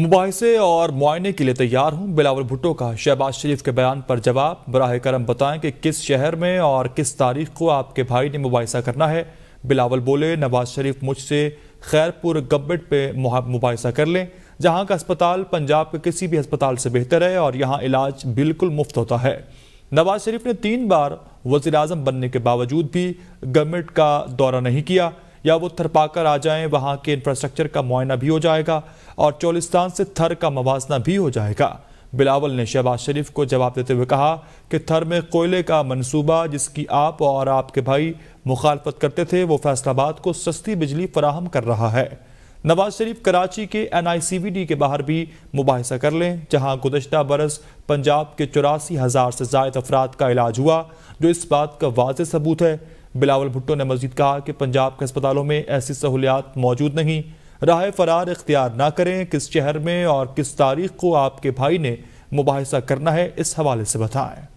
मुबासे और मुआयने के लिए तैयार हूं बिलावल भुट्टो का शहबाज शरीफ के बयान पर जवाब बरह करम बताएं कि किस शहर में और किस तारीख को आपके भाई ने मुबासा करना है बिलावल बोले नवाज शरीफ मुझसे खैरपुर गब्बट पे मुबासा कर लें जहां का अस्पताल पंजाब के किसी भी अस्पताल से बेहतर है और यहां इलाज बिल्कुल मुफ्त होता है नवाज शरीफ ने तीन बार वजी बनने के बावजूद भी गवर्नमेंट का दौरा नहीं किया या वो थर पाकर आ जाएं वहाँ के इंफ्रास्ट्रक्चर का मुआयना भी हो जाएगा और चोलिस्तान से थर का मवाजना भी हो जाएगा बिलावल ने शहबाज शरीफ को जवाब देते हुए कहा कि थर में कोयले का मनसूबा जिसकी आप और आपके भाई मुखालफत करते थे वो फैसलाबाद को सस्ती बिजली फराहम कर रहा है नवाज शरीफ कराची के N I C B D के बाहर भी मुबासा कर लें जहाँ गुजशत बरस पंजाब के चौरासी हज़ार से जायद अफराद का इलाज हुआ जो इस बात का वाज सबूत है बिलावल भुट्टो ने मजीद कहा कि पंजाब के अस्पतालों में ऐसी सहूलियात मौजूद नहीं राह फरार इख्तियार ना करें किस शहर में और किस तारीख को आपके भाई ने मुबासा करना है इस हवाले से बताएं